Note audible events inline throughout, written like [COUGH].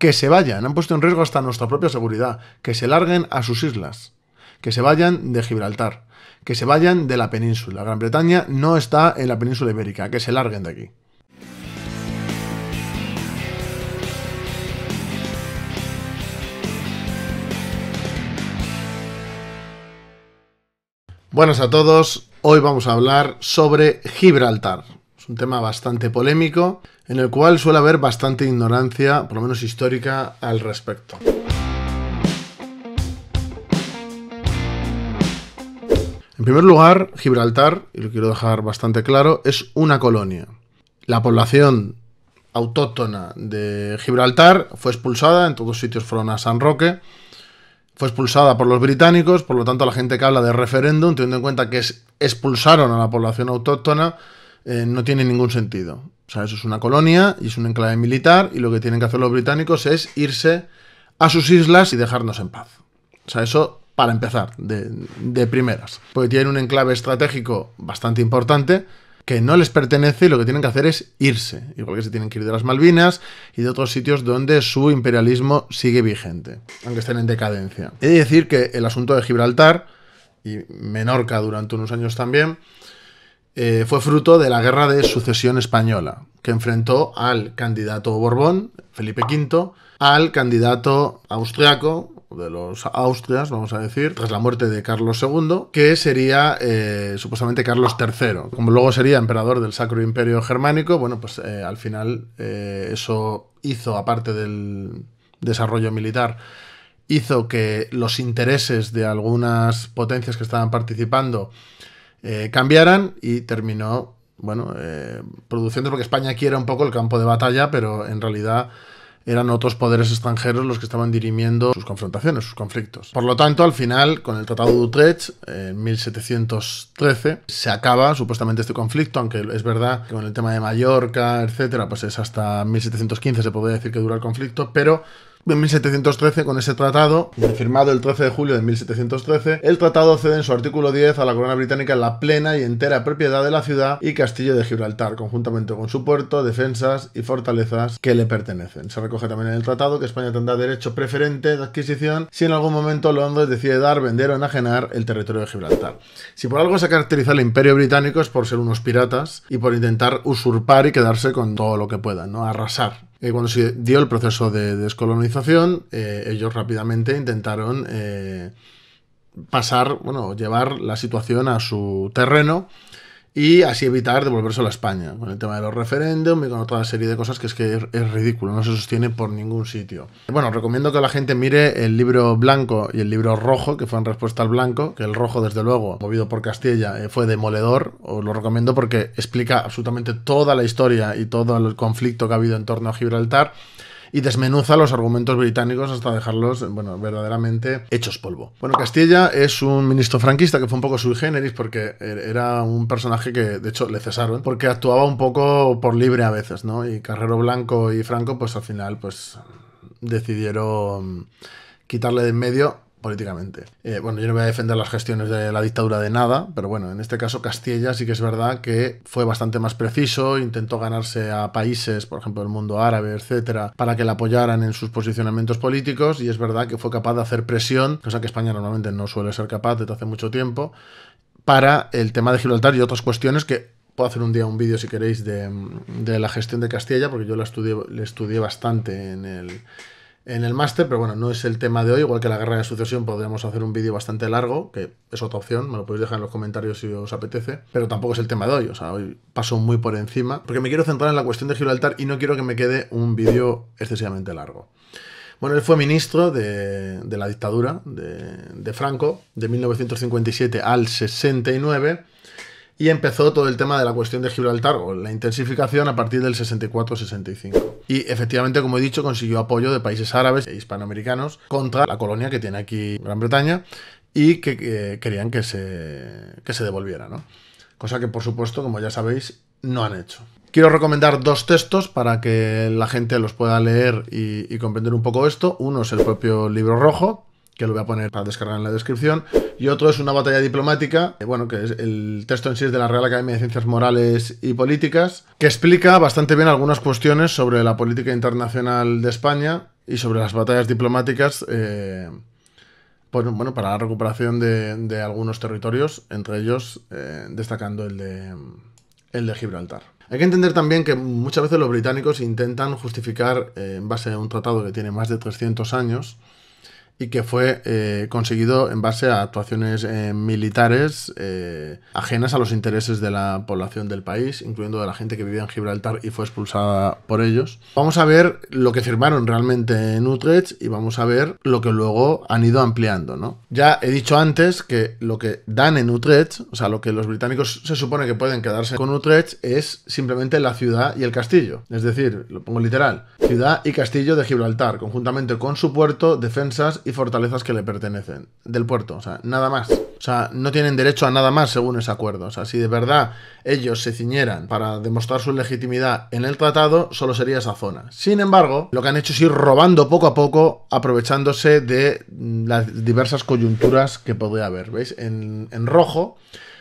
que se vayan, han puesto en riesgo hasta nuestra propia seguridad, que se larguen a sus islas, que se vayan de Gibraltar, que se vayan de la península. Gran Bretaña no está en la península ibérica, que se larguen de aquí. Buenas a todos, hoy vamos a hablar sobre Gibraltar. Es un tema bastante polémico, en el cual suele haber bastante ignorancia, por lo menos histórica, al respecto. En primer lugar, Gibraltar, y lo quiero dejar bastante claro, es una colonia. La población autóctona de Gibraltar fue expulsada, en todos sitios fueron a San Roque, fue expulsada por los británicos, por lo tanto la gente que habla de referéndum, teniendo en cuenta que expulsaron a la población autóctona, eh, no tiene ningún sentido. O sea, eso es una colonia y es un enclave militar y lo que tienen que hacer los británicos es irse a sus islas y dejarnos en paz. O sea, eso para empezar, de, primeras. Porque tienen un enclave estratégico bastante importante que no les pertenece y lo que tienen que hacer es irse, igual que se tienen que ir de las Malvinas y de otros sitios donde su imperialismo sigue vigente, aunque estén en decadencia. He de decir que el asunto de Gibraltar y Menorca durante unos años también, eh, fue fruto de la Guerra de Sucesión Española, que enfrentó al candidato Borbón, Felipe V, al candidato austriaco, de los Austrias, vamos a decir, tras la muerte de Carlos II, que sería eh, supuestamente Carlos III. Como luego sería emperador del Sacro Imperio Germánico, bueno, pues eh, al final eso hizo, aparte del desarrollo militar, hizo que los intereses de algunas potencias que estaban participando eh, cambiaran y terminó, bueno, eh, produciendo porque España aquí un poco el campo de batalla, pero en realidad eran otros poderes extranjeros los que estaban dirimiendo sus confrontaciones, sus conflictos. Por lo tanto, al final, con el Tratado de Utrecht, en 1713, se acaba supuestamente este conflicto, aunque es verdad que con el tema de Mallorca, etcétera, pues es hasta 1715 se podría decir que dura el conflicto, pero en 1713, con ese tratado, firmado el 13 de julio de 1713, el tratado cede en su artículo 10 a la corona británica la plena y entera propiedad de la ciudad y castillo de Gibraltar, conjuntamente con su puerto, defensas y fortalezas que le pertenecen. Se recoge también en el tratado que España tendrá derecho preferente de adquisición si en algún momento Londres decide dar, vender o enajenar el territorio de Gibraltar. Si por algo se caracteriza el imperio británico es por ser unos piratas y por intentar usurpar y quedarse con todo lo que puedan, ¿no? Arrasar eh, cuando se dio el proceso de descolonización, eh, ellos rápidamente intentaron eh, pasar, bueno, llevar la situación a su terreno y así evitar devolvérselo a España, con el tema de los referéndums y con otra serie de cosas que es que es ridículo, no se sostiene por ningún sitio. Bueno, recomiendo que la gente mire el libro blanco y el libro rojo, que fue en respuesta al blanco, que el rojo, desde luego, movido por Castilla, eh, fue demoledor, os lo recomiendo porque explica absolutamente toda la historia y todo el conflicto que ha habido en torno a Gibraltar y desmenuza los argumentos británicos hasta dejarlos, bueno, verdaderamente hechos polvo. Bueno, Castilla es un ministro franquista que fue un poco sui generis porque er, era un personaje que, de hecho, le cesaron porque actuaba un poco por libre a veces, ¿no? Y Carrero Blanco y Franco, pues al final, pues decidieron quitarle de en medio políticamente. Eh, bueno, yo no voy a defender las gestiones de la dictadura de nada, pero bueno, en este caso Castilla sí que es verdad que fue bastante más preciso, intentó ganarse a países, por ejemplo, el mundo árabe, etcétera, para que la apoyaran en sus posicionamientos políticos y es verdad que fue capaz de hacer presión, cosa que España normalmente no suele ser capaz desde hace mucho tiempo, para el tema de Gibraltar y otras cuestiones que puedo hacer un día un vídeo si queréis de, la gestión de Castilla, porque yo la estudié, la estudié bastante en el en el máster, pero bueno, no es el tema de hoy, igual que la guerra de sucesión podríamos hacer un vídeo bastante largo, que es otra opción, me lo podéis dejar en los comentarios si os apetece, pero tampoco es el tema de hoy, o sea, hoy paso muy por encima, porque me quiero centrar en la cuestión de Gibraltar y no quiero que me quede un vídeo excesivamente largo. Bueno, él fue ministro de, la dictadura de, de Franco, de 1957 al 69, y empezó todo el tema de la cuestión de Gibraltar o la intensificación a partir del 64-65. Y efectivamente, como he dicho, consiguió apoyo de países árabes e hispanoamericanos contra la colonia que tiene aquí Gran Bretaña y que, eh, querían que se, se devolviera, ¿no? Cosa que, por supuesto, como ya sabéis, no han hecho. Quiero recomendar dos textos para que la gente los pueda leer y, y comprender un poco esto. Uno es el propio libro rojo, que lo voy a poner para descargar en la descripción. Y otro es una batalla diplomática, eh, bueno, que es el texto en sí de la Real Academia de Ciencias Morales y Políticas, que explica bastante bien algunas cuestiones sobre la política internacional de España y sobre las batallas diplomáticas. bueno, eh, pues, bueno, para la recuperación de, algunos territorios, entre ellos eh, destacando el de, el de Gibraltar. Hay que entender también que muchas veces los británicos intentan justificar, en base a un tratado que tiene más de 300 años, y que fue eh, conseguido en base a actuaciones eh, militares eh, ajenas a los intereses de la población del país, incluyendo de la gente que vivía en Gibraltar y fue expulsada por ellos. Vamos a ver lo que firmaron realmente en Utrecht y vamos a ver lo que luego han ido ampliando. ¿no? Ya he dicho antes que lo que dan en Utrecht, o sea, lo que los británicos se supone que pueden quedarse con Utrecht es simplemente la ciudad y el castillo. Es decir, lo pongo literal, ciudad y castillo de Gibraltar, conjuntamente con su puerto, defensas y fortalezas que le pertenecen del puerto, o sea, nada más. O sea, no tienen derecho a nada más según ese acuerdo. O sea, si de verdad ellos se ciñeran para demostrar su legitimidad en el tratado, solo sería esa zona. Sin embargo, lo que han hecho es ir robando poco a poco, aprovechándose de mm, las diversas coyunturas que podría haber. ¿Veis? En, en rojo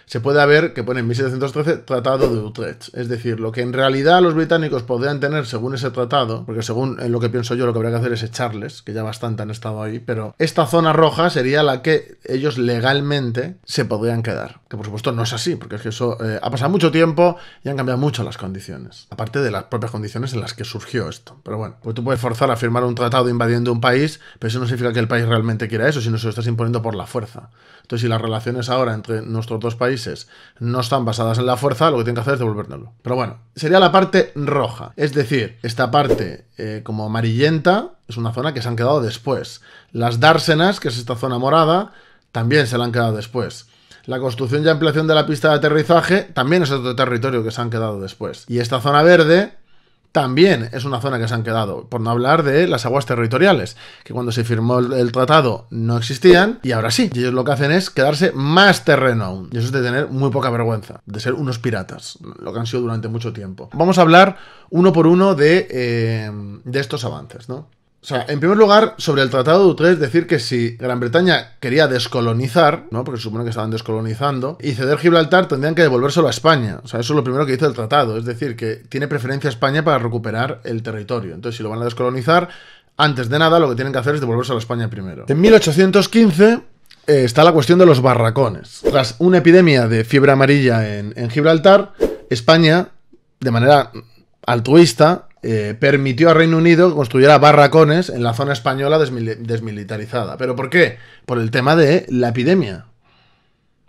se puede ver que pone en 1713 Tratado de Utrecht. Es decir, lo que en realidad los británicos podrían tener según ese tratado, porque según eh, lo que pienso yo lo que habría que hacer es echarles, que ya bastante han estado ahí, pero esta zona roja sería la que ellos legalmente se podrían quedar. Que por supuesto no es así, porque es que eso eh, ha pasado mucho tiempo y han cambiado mucho las condiciones. Aparte de las propias condiciones en las que surgió esto. Pero bueno, pues tú puedes forzar a firmar un tratado invadiendo un país, pero eso no significa que el país realmente quiera eso, sino se lo estás imponiendo por la fuerza. Entonces, si las relaciones ahora entre nuestros dos países no están basadas en la fuerza, lo que tienen que hacer es devolvérnoslo. Pero bueno, sería la parte roja. Es decir, esta parte eh, como amarillenta es una zona que se han quedado después. Las dársenas, que es esta zona morada, también se la han quedado después. La construcción y ampliación de la pista de aterrizaje también es otro territorio que se han quedado después. Y esta zona verde también es una zona que se han quedado, por no hablar de las aguas territoriales, que cuando se firmó el, tratado no existían y ahora sí. Y ellos lo que hacen es quedarse más terreno aún. Y eso es de tener muy poca vergüenza, de ser unos piratas, lo que han sido durante mucho tiempo. Vamos a hablar uno por uno de eh, estos avances, ¿no? O sea, en primer lugar, sobre el Tratado de Utrecht, decir que si Gran Bretaña quería descolonizar, ¿no? Porque se supone que estaban descolonizando, y ceder Gibraltar tendrían que devolvérselo a España. O sea, eso es lo primero que dice el tratado. Es decir, que tiene preferencia España para recuperar el territorio. Entonces, si lo van a descolonizar, antes de nada, lo que tienen que hacer es devolvérselo a España primero. En 1815 eh, está la cuestión de los barracones. Tras una epidemia de fiebre amarilla en Gibraltar, España, de manera altruista eh, permitió a Reino Unido que construyera barracones en la zona española desmilitarizada. ¿Pero por qué? Por el tema de la epidemia.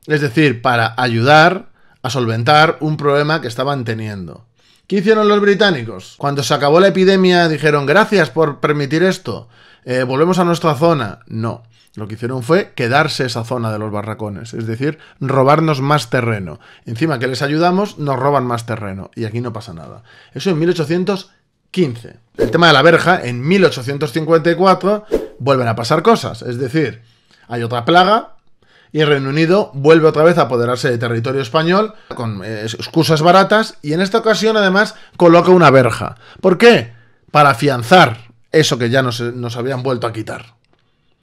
Es decir, para ayudar a solventar un problema que estaban teniendo. ¿Qué hicieron los británicos? Cuando se acabó la epidemia dijeron gracias por permitir esto, eh, volvemos a nuestra zona. No. Lo que hicieron fue quedarse esa zona de los barracones, es decir, robarnos más terreno. Encima que les ayudamos, nos roban más terreno y aquí no pasa nada. Eso en 1815. El tema de la verja, en 1854 vuelven a pasar cosas, es decir, hay otra plaga, y el Reino Unido vuelve otra vez a apoderarse de territorio español con eh, excusas baratas y en esta ocasión además coloca una verja. ¿Por qué? Para afianzar eso que ya nos habían vuelto a quitar.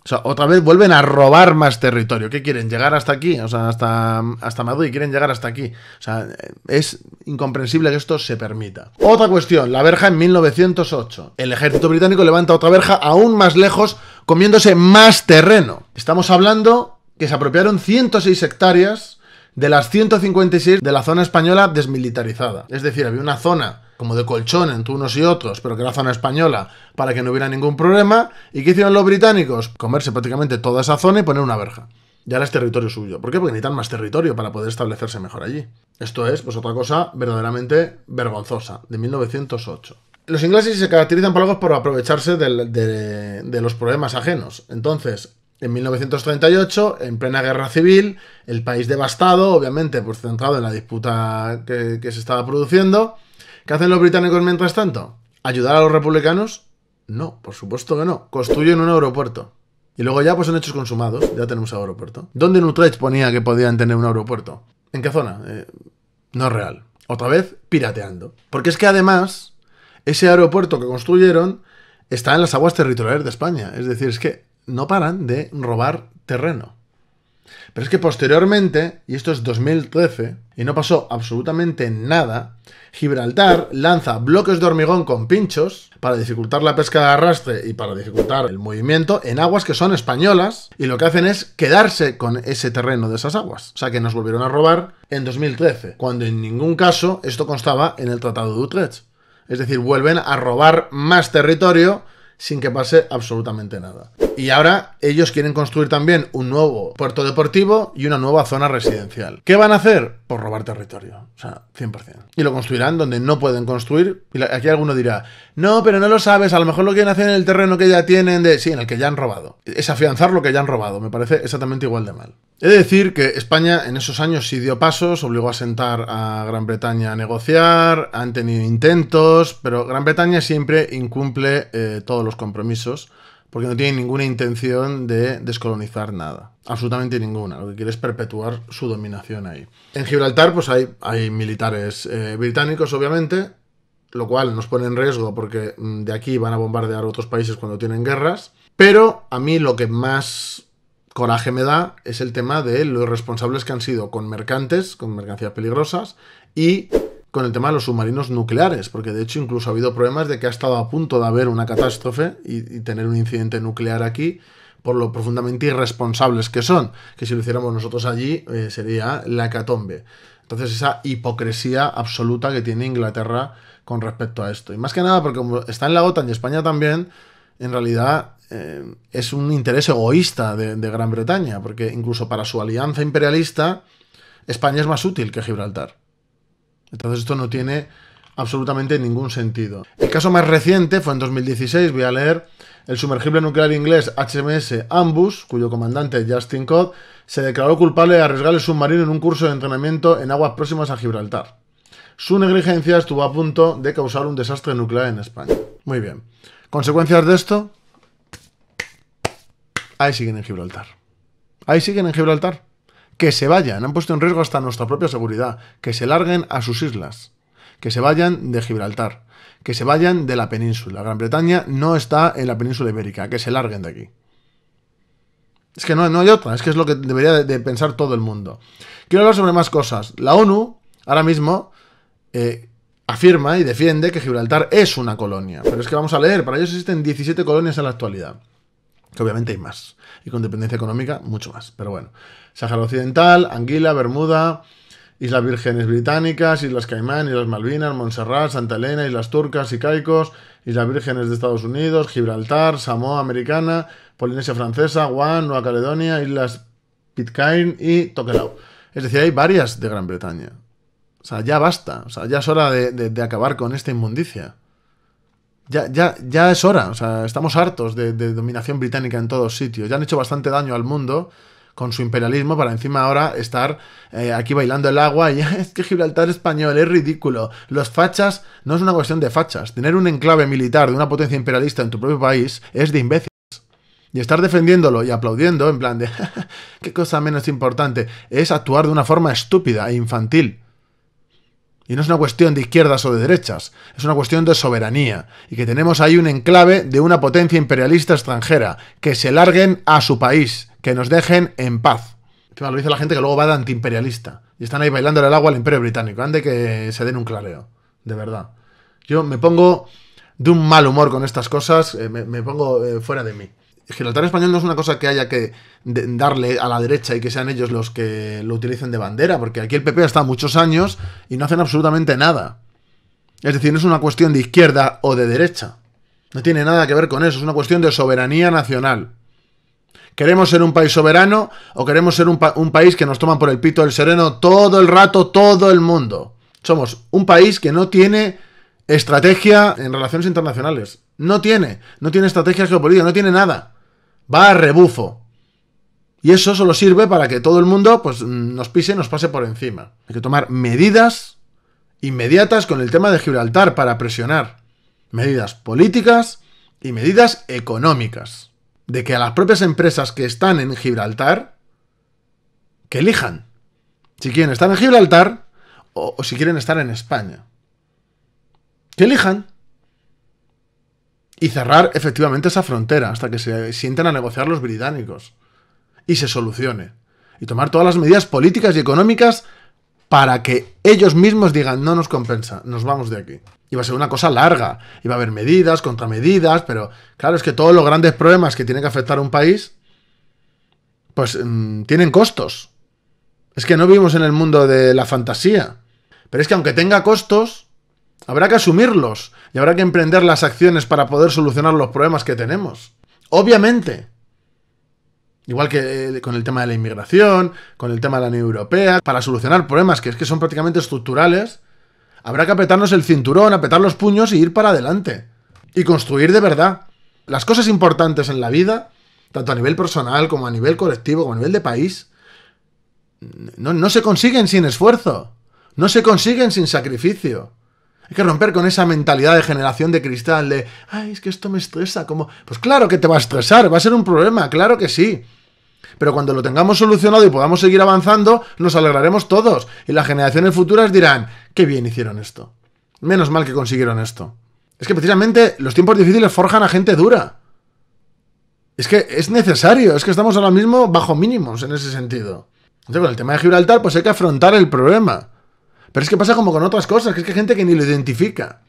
O sea, otra vez vuelven a robar más territorio. ¿Qué quieren? ¿Llegar hasta aquí? O sea, hasta, hasta Madrid. Quieren llegar hasta aquí. O sea, es incomprensible que esto se permita. Otra cuestión, la verja en 1908. El ejército británico levanta otra verja aún más lejos, comiéndose más terreno. Estamos hablando que se apropiaron 106 hectáreas de las 156 de la zona española desmilitarizada. Es decir, había una zona como de colchón entre unos y otros, pero que era zona española, para que no hubiera ningún problema. ¿Y qué hicieron los británicos? Comerse prácticamente toda esa zona y poner una verja. Ya ahora es territorio suyo. ¿Por qué? Porque necesitan más territorio para poder establecerse mejor allí. Esto es, pues, otra cosa verdaderamente vergonzosa, de 1908. Los ingleses se caracterizan por algo por aprovecharse de, los problemas ajenos. Entonces, en 1938, en plena guerra civil, el país devastado, obviamente, por pues, centrado en la disputa que se estaba produciendo, ¿Qué hacen los británicos mientras tanto? ¿Ayudar a los republicanos? No, por supuesto que no. Construyen un aeropuerto. Y luego ya pues son hechos consumados, ya tenemos aeropuerto. ¿Dónde en ponía que podían tener un aeropuerto? ¿En qué zona? Eh, no es real. Otra vez, pirateando. Porque es que además, ese aeropuerto que construyeron está en las aguas territoriales de España. Es decir, es que no paran de robar terreno. Pero es que posteriormente, y esto es 2013, y no pasó absolutamente nada, Gibraltar lanza bloques de hormigón con pinchos para dificultar la pesca de arrastre y para dificultar el movimiento en aguas que son españolas y lo que hacen es quedarse con ese terreno de esas aguas. O sea que nos volvieron a robar en 2013, cuando en ningún caso esto constaba en el Tratado de Utrecht. Es decir, vuelven a robar más territorio sin que pase absolutamente nada. Y ahora ellos quieren construir también un nuevo puerto deportivo y una nueva zona residencial. ¿Qué van a hacer? por pues robar territorio, o sea, 100%. Y lo construirán donde no pueden construir. Y aquí alguno dirá, no, pero no lo sabes, a lo mejor lo quieren hacer en el terreno que ya tienen de... Sí, en el que ya han robado. Es afianzar lo que ya han robado, me parece exactamente igual de mal. He de decir que España en esos años sí dio pasos, obligó a sentar a Gran Bretaña a negociar, han tenido intentos, pero Gran Bretaña siempre incumple eh, todos los compromisos porque no tiene ninguna intención de descolonizar nada. Absolutamente ninguna. Lo que quiere es perpetuar su dominación ahí. En Gibraltar, pues hay, hay militares eh, británicos, obviamente, lo cual nos pone en riesgo porque mm, de aquí van a bombardear otros países cuando tienen guerras. Pero a mí lo que más coraje me da es el tema de los responsables que han sido con mercantes, con mercancías peligrosas y con el tema de los submarinos nucleares, porque de hecho incluso ha habido problemas de que ha estado a punto de haber una catástrofe y, tener un incidente nuclear aquí por lo profundamente irresponsables que son, que si lo hiciéramos nosotros allí eh, sería la catombe. Entonces, esa hipocresía absoluta que tiene Inglaterra con respecto a esto. Y más que nada, porque está en la OTAN y España también, en realidad eh, es un interés egoísta de, de, Gran Bretaña, porque incluso para su alianza imperialista, España es más útil que Gibraltar. Entonces esto no tiene absolutamente ningún sentido. El caso más reciente fue en 2016, voy a leer el sumergible nuclear inglés HMS Ambus, cuyo comandante Justin Codd se declaró culpable de arriesgar el submarino en un curso de entrenamiento en aguas próximas a Gibraltar. Su negligencia estuvo a punto de causar un desastre nuclear en España. Muy bien. ¿Consecuencias de esto? Ahí siguen en Gibraltar. Ahí siguen en Gibraltar. Que se vayan. Han puesto en riesgo hasta nuestra propia seguridad. Que se larguen a sus islas. Que se vayan de Gibraltar que se vayan de la península. Gran Bretaña no está en la península ibérica, que se larguen de aquí. Es que no, no hay otra, es que es lo que debería de, pensar todo el mundo. Quiero hablar sobre más cosas. La ONU, ahora mismo, eh, afirma y defiende que Gibraltar es una colonia. Pero es que vamos a leer, para ellos existen 17 colonias en la actualidad. Que obviamente hay más. Y con dependencia económica, mucho más. Pero bueno. Sahara Occidental, Anguila, Bermuda, Islas Vírgenes Británicas, Islas Caimán, Islas Malvinas, Montserrat, Santa Elena, Islas Turcas y Caicos, Islas Vírgenes de Estados Unidos, Gibraltar, Samoa Americana, Polinesia Francesa, Guam, Nueva Caledonia, Islas Pitcairn y Tokelau. Es decir, hay varias de Gran Bretaña. O sea, ya basta. O sea, ya es hora de, acabar con esta inmundicia. Ya, ya, ya, es hora. O sea, estamos hartos de, de dominación británica en todos sitios. Ya han hecho bastante daño al mundo con su imperialismo para encima ahora estar eh, aquí bailando el agua [LAUGHS] y es que Gibraltar español es ridículo. Los fachas no es una cuestión de fachas. Tener un enclave militar de una potencia imperialista en tu propio país es de imbéciles. Y estar defendiéndolo y aplaudiendo en plan de [LAUGHS] qué cosa menos importante es actuar de una forma estúpida e infantil. Y no es una cuestión de izquierdas o de derechas, es una cuestión de soberanía. Y que tenemos ahí un enclave de una potencia imperialista extranjera. Que se larguen a su país que nos dejen en paz. lo dice la gente que luego va de antiimperialista. Y están ahí bailando el agua al Imperio Británico. Antes que se den un clareo. De verdad. Yo me pongo de un mal humor con estas cosas. Eh, me, pongo eh, fuera de mí. Gibraltar español no es una cosa que haya que darle a la derecha y que sean ellos los que lo utilicen de bandera, porque aquí el PP ha estado muchos años y no hacen absolutamente nada. Es decir, no es una cuestión de izquierda o de derecha. No tiene nada que ver con eso, es una cuestión de soberanía nacional. ¿Queremos ser un país soberano o queremos ser un, país que nos toman por el pito el sereno todo el rato, todo el mundo? Somos un país que no tiene estrategia en relaciones internacionales. No tiene. No tiene estrategia geopolítica, no tiene nada. Va a rebufo. Y eso solo sirve para que todo el mundo pues, nos pise nos pase por encima. Hay que tomar medidas inmediatas con el tema de Gibraltar para presionar. Medidas políticas y medidas económicas de que a las propias empresas que están en Gibraltar, que elijan si quieren estar en Gibraltar o, si quieren estar en España. Que elijan. Y cerrar efectivamente esa frontera hasta que se sienten a negociar los británicos. Y se solucione. Y tomar todas las medidas políticas y económicas para que ellos mismos digan, no nos compensa, nos vamos de aquí. Iba a ser una cosa larga, iba a haber medidas, contramedidas, pero claro, es que todos los grandes problemas que tiene que afectar a un país, pues mm, tienen costos. Es que no vivimos en el mundo de la fantasía. Pero es que aunque tenga costos, habrá que asumirlos y habrá que emprender las acciones para poder solucionar los problemas que tenemos. Obviamente, Igual que eh, con el tema de la inmigración, con el tema de la Unión Europea, para solucionar problemas que es que son prácticamente estructurales, habrá que apretarnos el cinturón, apretar los puños y ir para adelante. Y construir de verdad. Las cosas importantes en la vida, tanto a nivel personal como a nivel colectivo, como a nivel de país, no, se consiguen sin esfuerzo. No se consiguen sin sacrificio. Hay que romper con esa mentalidad de generación de cristal de, ay, es que esto me estresa, como... Pues claro que te va a estresar, va a ser un problema, claro que sí. Pero cuando lo tengamos solucionado y podamos seguir avanzando, nos alegraremos todos. Y las generaciones futuras dirán, qué bien hicieron esto. Menos mal que consiguieron esto. Es que precisamente los tiempos difíciles forjan a gente dura. Es que es necesario, es que estamos ahora mismo bajo mínimos en ese sentido. Entonces, con el tema de Gibraltar, pues hay que afrontar el problema. Pero es que pasa como con otras cosas, que es que hay gente que ni lo identifica.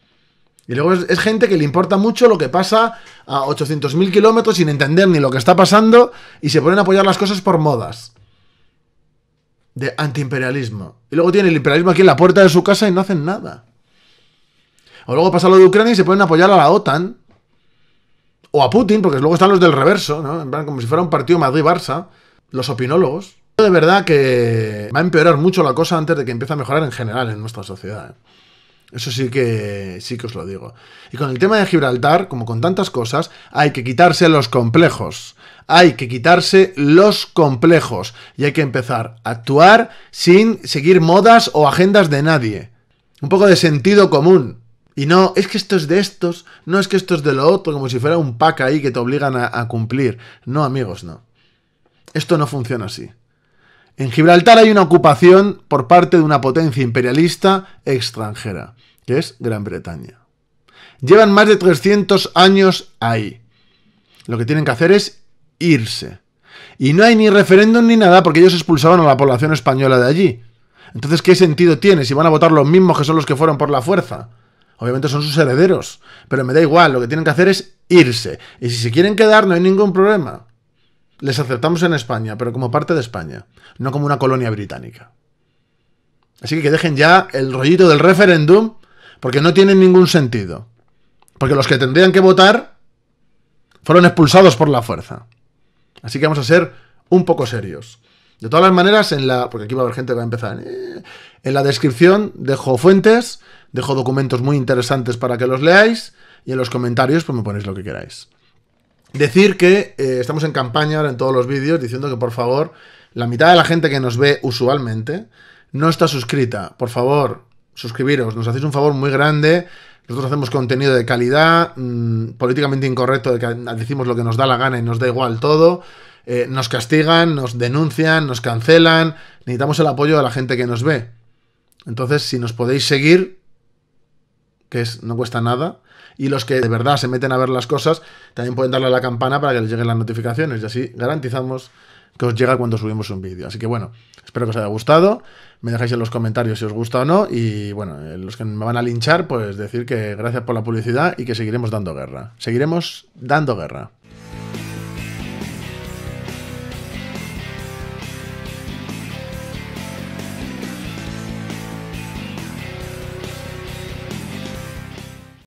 Y luego es, gente que le importa mucho lo que pasa a 800.000 kilómetros sin entender ni lo que está pasando y se ponen a apoyar las cosas por modas. De antiimperialismo. Y luego tiene el imperialismo aquí en la puerta de su casa y no hacen nada. O luego pasa lo de Ucrania y se ponen a apoyar a la OTAN. O a Putin, porque luego están los del reverso, ¿no? En plan, como si fuera un partido Madrid-Barça. Los opinólogos. de verdad que va a empeorar mucho la cosa antes de que empiece a mejorar en general en nuestra sociedad. ¿eh? Eso sí que sí que os lo digo. Y con el tema de Gibraltar, como con tantas cosas, hay que quitarse los complejos. Hay que quitarse los complejos y hay que empezar a actuar sin seguir modas o agendas de nadie. Un poco de sentido común. Y no, es que esto es de estos, no es que esto es de lo otro, como si fuera un pack ahí que te obligan a, a cumplir. No, amigos, no. Esto no funciona así. En Gibraltar hay una ocupación por parte de una potencia imperialista extranjera, que es Gran Bretaña. Llevan más de 300 años ahí. Lo que tienen que hacer es irse. Y no hay ni referéndum ni nada porque ellos expulsaron a la población española de allí. Entonces, ¿qué sentido tiene si van a votar los mismos que son los que fueron por la fuerza? Obviamente son sus herederos, pero me da igual, lo que tienen que hacer es irse. Y si se quieren quedar, no hay ningún problema. Les aceptamos en España, pero como parte de España, no como una colonia británica. Así que dejen ya el rollito del referéndum, porque no tiene ningún sentido. Porque los que tendrían que votar fueron expulsados por la fuerza. Así que vamos a ser un poco serios. De todas las maneras, en la. Porque aquí va a haber gente que va a empezar. Eh", en la descripción dejo fuentes, dejo documentos muy interesantes para que los leáis. Y en los comentarios, pues me ponéis lo que queráis. Decir que eh, estamos en campaña ahora en todos los vídeos diciendo que por favor, la mitad de la gente que nos ve usualmente no está suscrita. Por favor, suscribiros, nos hacéis un favor muy grande. Nosotros hacemos contenido de calidad, mm, políticamente incorrecto, de que decimos lo que nos da la gana y nos da igual todo. Eh, nos castigan, nos denuncian, nos cancelan. Necesitamos el apoyo de la gente que nos ve. Entonces, si nos podéis seguir, que no cuesta nada. Y los que de verdad se meten a ver las cosas, también pueden darle a la campana para que les lleguen las notificaciones. Y así garantizamos que os llega cuando subimos un vídeo. Así que bueno, espero que os haya gustado. Me dejáis en los comentarios si os gusta o no. Y bueno, eh, los que me van a linchar, pues decir que gracias por la publicidad y que seguiremos dando guerra. Seguiremos dando guerra.